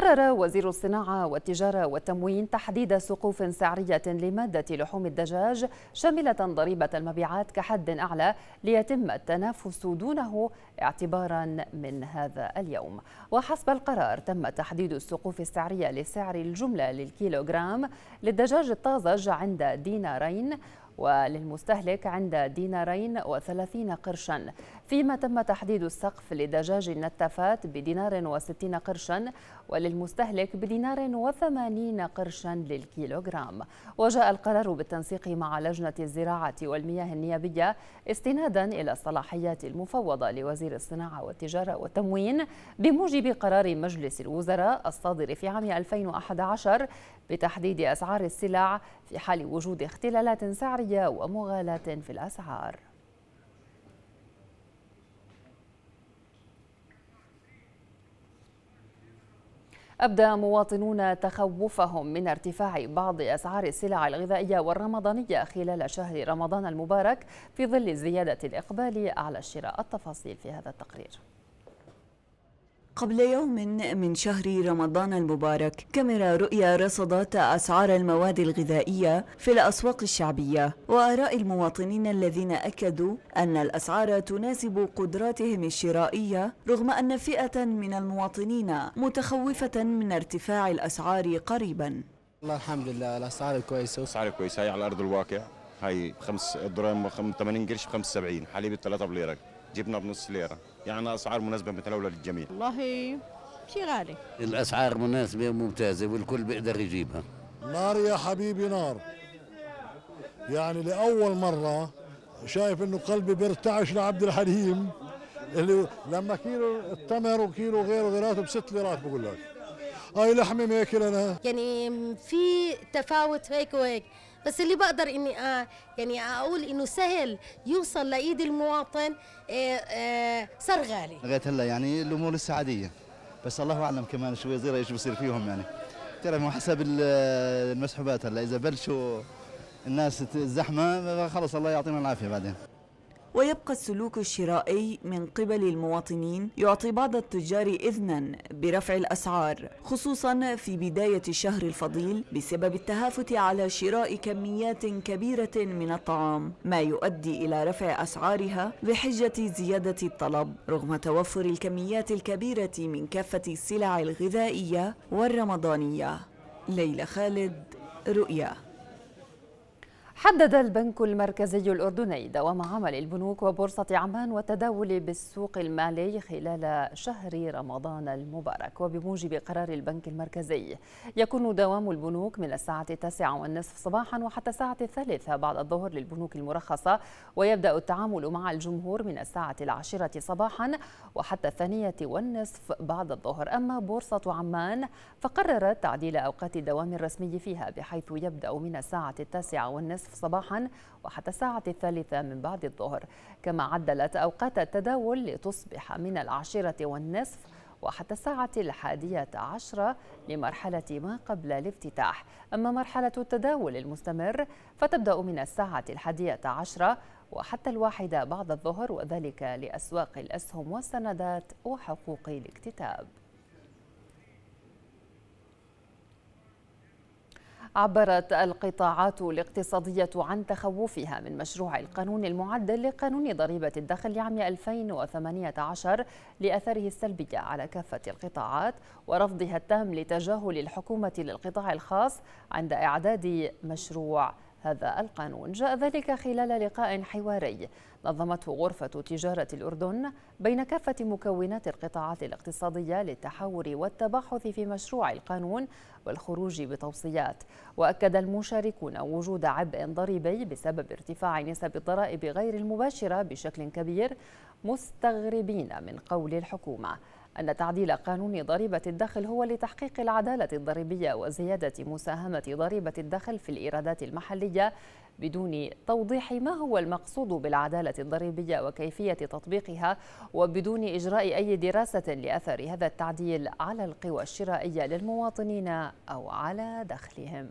قرر وزير الصناعة والتجارة والتموين تحديد سقوف سعرية لمادة لحوم الدجاج شاملة ضريبة المبيعات كحد أعلى ليتم التنافس دونه اعتبارا من هذا اليوم وحسب القرار تم تحديد السقوف السعرية لسعر الجملة للكيلوغرام للدجاج الطازج عند دينارين وللمستهلك عند دينارين وثلاثين قرشا فيما تم تحديد السقف لدجاج النتافات بدينار وستين قرشا وللمستهلك بدينار وثمانين قرشا للكيلوغرام وجاء القرار بالتنسيق مع لجنة الزراعة والمياه النيابية استنادا إلى الصلاحيات المفوضة لوزير الصناعة والتجارة والتموين بموجب قرار مجلس الوزراء الصادر في عام 2011 بتحديد أسعار السلع في حال وجود اختلالات سعرية ومغالاة في الأسعار أبدى مواطنون تخوفهم من ارتفاع بعض أسعار السلع الغذائية والرمضانية خلال شهر رمضان المبارك في ظل زيادة الإقبال على الشراء التفاصيل في هذا التقرير قبل يوم من شهر رمضان المبارك كاميرا رؤيا رصدت أسعار المواد الغذائية في الأسواق الشعبية وآراء المواطنين الذين أكدوا أن الأسعار تناسب قدراتهم الشرائية رغم أن فئة من المواطنين متخوفة من ارتفاع الأسعار قريبا الله الحمد لله الأسعار كويسة أسعار كويسة هي على أرض الواقع هاي خمس درهم 80 قرش ب 75 حليب 3 بليرة جبنا بنص ليرة يعني اسعار مناسبه متناوله للجميع والله شيء غالي الاسعار مناسبه وممتازه والكل بيقدر يجيبها نار يا حبيبي نار يعني لاول مره شايف انه قلبي بيرتعش لعبد الحليم اللي لما كيلو التمر وكيلو غيره غيراته بست ليرات بقول لك هاي لحمه ماكل انا يعني في تفاوت هيك وهيك بس اللي بقدر اني آه يعني اقول انه سهل يوصل لايد المواطن صار آه آه غالي لغايه هلا يعني الامور لسه عاديه بس الله اعلم كمان شوي صغيره ايش بصير فيهم يعني ترى مو حسب المسحوبات هلا اذا بلشوا الناس الزحمه خلص الله يعطينا العافيه بعدين ويبقى السلوك الشرائي من قبل المواطنين يعطي بعض التجار إذنا برفع الأسعار خصوصا في بداية الشهر الفضيل بسبب التهافت على شراء كميات كبيرة من الطعام ما يؤدي إلى رفع أسعارها بحجة زيادة الطلب رغم توفر الكميات الكبيرة من كافة السلع الغذائية والرمضانية ليلى خالد رؤيا حدد البنك المركزي الأردني دوام عمل البنوك وبورصة عمان والتداول بالسوق المالي خلال شهر رمضان المبارك وبموجب قرار البنك المركزي يكون دوام البنوك من الساعة التاسعة والنصف صباحا وحتى الساعة الثالثة بعد الظهر للبنوك المرخصة ويبدأ التعامل مع الجمهور من الساعة العاشرة صباحا وحتى الثانية والنصف بعد الظهر أما بورصة عمان فقررت تعديل أوقات الدوام الرسمي فيها بحيث يبدأ من الساعة التاسعة والنصف والنصف صباحا وحتى الساعة الثالثة من بعد الظهر كما عدلت أوقات التداول لتصبح من العاشرة والنصف وحتى الساعة الحادية عشرة لمرحلة ما قبل الافتتاح أما مرحلة التداول المستمر فتبدأ من الساعة الحادية عشرة وحتى الواحدة بعد الظهر وذلك لأسواق الأسهم والسندات وحقوق الاكتتاب عبرت القطاعات الاقتصادية عن تخوفها من مشروع القانون المعدل لقانون ضريبة الدخل لعام 2018 لأثره السلبية على كافة القطاعات ورفضها التام لتجاهل الحكومة للقطاع الخاص عند إعداد مشروع هذا القانون جاء ذلك خلال لقاء حواري نظمته غرفة تجارة الأردن بين كافة مكونات القطاعات الاقتصادية للتحاور والتباحث في مشروع القانون والخروج بتوصيات وأكد المشاركون وجود عبء ضريبي بسبب ارتفاع نسب الضرائب غير المباشرة بشكل كبير مستغربين من قول الحكومة أن تعديل قانون ضريبة الدخل هو لتحقيق العدالة الضريبية وزيادة مساهمة ضريبة الدخل في الإيرادات المحلية بدون توضيح ما هو المقصود بالعدالة الضريبية وكيفية تطبيقها وبدون إجراء أي دراسة لأثر هذا التعديل على القوى الشرائية للمواطنين أو على دخلهم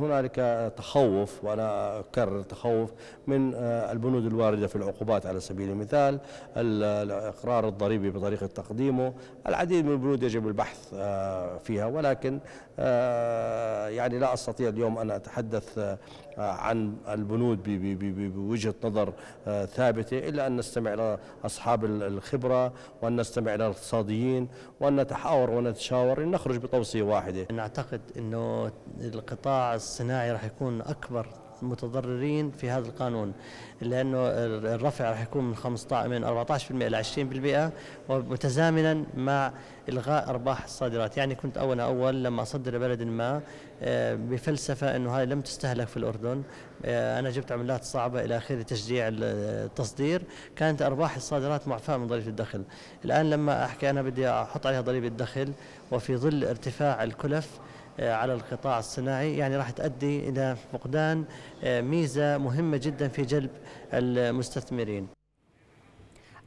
هنالك تخوف وانا اكرر تخوف من آه، البنود الوارده في العقوبات على سبيل المثال الاقرار الضريبي بطريقه تقديمه العديد من البنود يجب البحث آه، فيها ولكن آه، يعني لا استطيع اليوم ان اتحدث عن البنود بوجهه نظر ثابته الا ان نستمع الى اصحاب الخبره وان نستمع الى الاقتصاديين وان نتحاور ونتشاور لنخرج بتوصيه واحده. نعتقد انه القطاع الصناعي راح يكون أكبر متضررين في هذا القانون لانه الرفع راح يكون من 15 من 14% ل 20% ومتزامنا مع الغاء ارباح الصادرات، يعني كنت اول اول لما اصدر لبلد ما آه، بفلسفه انه هاي لم تستهلك في الاردن، آه، انا جبت عملات صعبه الى اخره تشجيع التصدير، كانت ارباح الصادرات معفاه من ضريبه الدخل، الان لما احكي انا بدي احط عليها ضريبه الدخل وفي ظل ارتفاع الكلف آه، على القطاع الصناعي يعني راح تؤدي إلى فقدان آه، ميزة مهمة جدا في جلب المستثمرين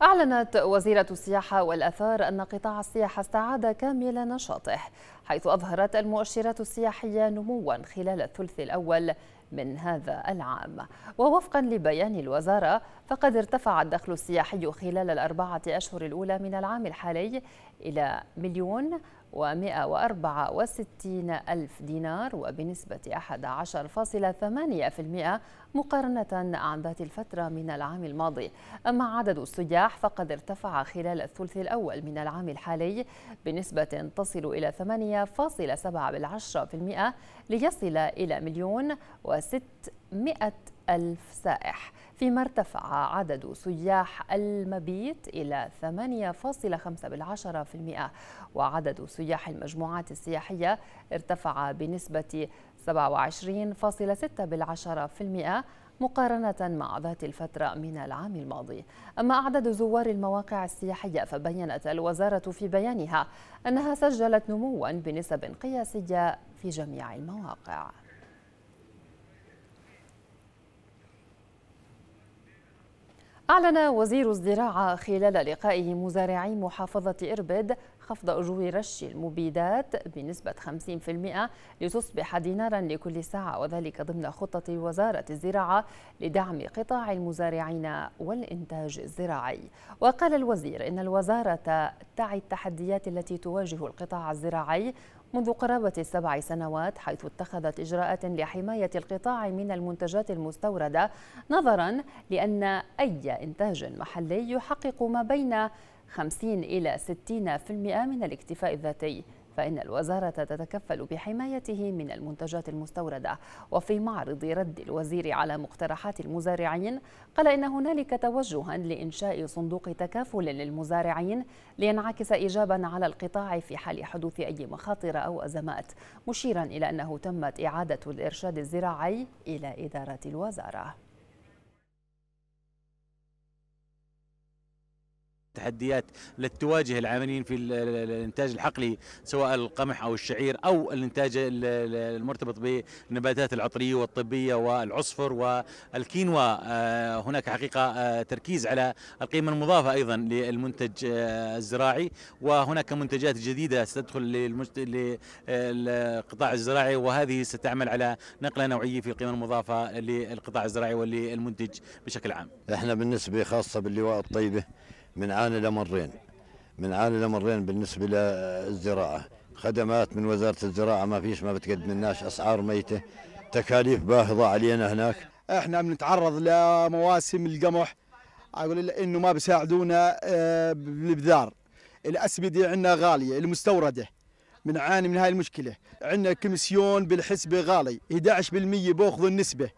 أعلنت وزيرة السياحة والأثار أن قطاع السياحة استعاد كامل نشاطه حيث أظهرت المؤشرات السياحية نموا خلال الثلث الأول من هذا العام ووفقا لبيان الوزارة فقد ارتفع الدخل السياحي خلال الأربعة أشهر الأولى من العام الحالي إلى مليون و164 ألف دينار وبنسبة 11.8% مقارنة عن ذات الفترة من العام الماضي أما عدد السياح فقد ارتفع خلال الثلث الأول من العام الحالي بنسبة تصل إلى 8.7% ليصل إلى مليون مئة ألف سائح فيما ارتفع عدد سياح المبيت إلى 8.5 وعدد سياح المجموعات السياحية ارتفع بنسبة 27.6 مقارنة مع ذات الفترة من العام الماضي أما أعداد زوار المواقع السياحية فبينت الوزارة في بيانها أنها سجلت نموا بنسب قياسية في جميع المواقع أعلن وزير الزراعة خلال لقائه مزارعي محافظة إربد خفض أجور رش المبيدات بنسبة 50% لتصبح دينارا لكل ساعة وذلك ضمن خطة وزارة الزراعة لدعم قطاع المزارعين والإنتاج الزراعي وقال الوزير إن الوزارة تعي التحديات التي تواجه القطاع الزراعي منذ قرابة السبع سنوات حيث اتخذت إجراءات لحماية القطاع من المنتجات المستوردة نظرا لأن أي إنتاج محلي يحقق ما بين 50 إلى 60% من الاكتفاء الذاتي فإن الوزارة تتكفل بحمايته من المنتجات المستوردة وفي معرض رد الوزير على مقترحات المزارعين قال إن هنالك توجها لإنشاء صندوق تكافل للمزارعين لينعكس إيجابا على القطاع في حال حدوث أي مخاطر أو أزمات مشيرا إلى أنه تمت إعادة الإرشاد الزراعي إلى إدارة الوزارة التحديات التي تواجه العاملين في الانتاج الحقلي سواء القمح او الشعير او الانتاج المرتبط بالنباتات العطريه والطبيه والعصفر والكينوا آه، هناك حقيقه آه، تركيز على القيمه المضافه ايضا للمنتج آه، الزراعي وهناك منتجات جديده ستدخل للقطاع الزراعي وهذه ستعمل على نقله نوعيه في القيمه المضافه للقطاع الزراعي وللمنتج بشكل عام. احنا بالنسبه خاصه باللواء الطيبه من عانى لمرين من عانى لمرين بالنسبه للزراعه خدمات من وزاره الزراعه ما فيش ما بتقدم لناش اسعار ميته تكاليف باهظه علينا هناك احنا بنتعرض لمواسم القمح اقول انه ما بيساعدونا آه، بالابذار الاسمده عندنا غاليه المستورده بنعاني من هاي المشكله عندنا الكمسيون بالحسبه غالي 11% باخذ النسبه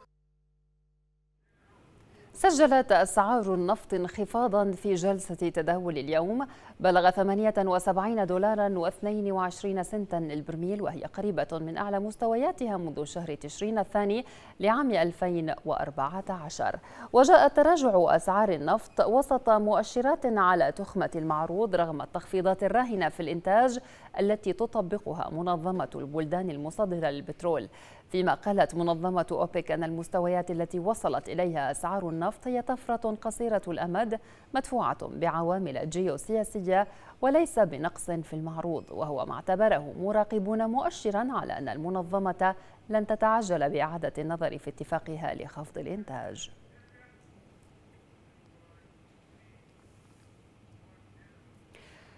سجلت أسعار النفط انخفاضا في جلسة تداول اليوم بلغ 78 دولارا و22 سنتا للبرميل وهي قريبة من أعلى مستوياتها منذ شهر تشرين الثاني لعام 2014 وجاء تراجع أسعار النفط وسط مؤشرات على تخمة المعروض رغم التخفيضات الراهنة في الإنتاج التي تطبقها منظمة البلدان المصدرة للبترول فيما قالت منظمة أوبك أن المستويات التي وصلت إليها أسعار النفط هي طفرة قصيرة الأمد مدفوعة بعوامل جيوسياسية وليس بنقص في المعروض وهو ما اعتبره مراقبون مؤشرا على أن المنظمة لن تتعجل بإعادة النظر في اتفاقها لخفض الإنتاج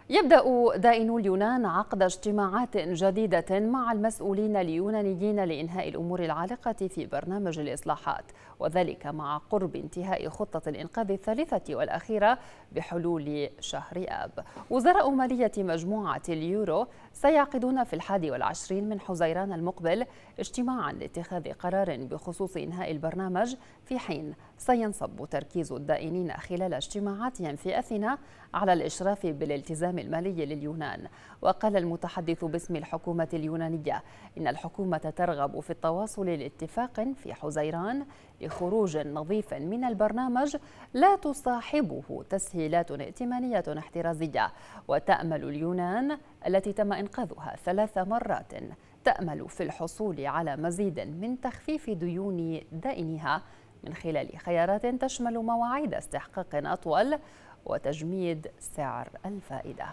يبدأ دائن اليونان عقد اجتماعات جديدة مع المسؤولين اليونانيين لإنهاء الأمور العالقة في برنامج الإصلاحات وذلك مع قرب انتهاء خطة الإنقاذ الثالثة والأخيرة بحلول شهر آب وزراء مالية مجموعة اليورو سيعقدون في الحادي والعشرين من حزيران المقبل اجتماعا لاتخاذ قرار بخصوص إنهاء البرنامج في حين سينصب تركيز الدائنين خلال اجتماعاتهم في أثينا على الإشراف بالالتزام الدعم المالي لليونان وقال المتحدث باسم الحكومة اليونانية إن الحكومة ترغب في التواصل لاتفاق في حزيران لخروج نظيف من البرنامج لا تصاحبه تسهيلات ائتمانية احترازية وتأمل اليونان التي تم إنقاذها ثلاث مرات تأمل في الحصول على مزيد من تخفيف ديون دائنها من خلال خيارات تشمل مواعيد استحقاق أطول وتجميد سعر الفائده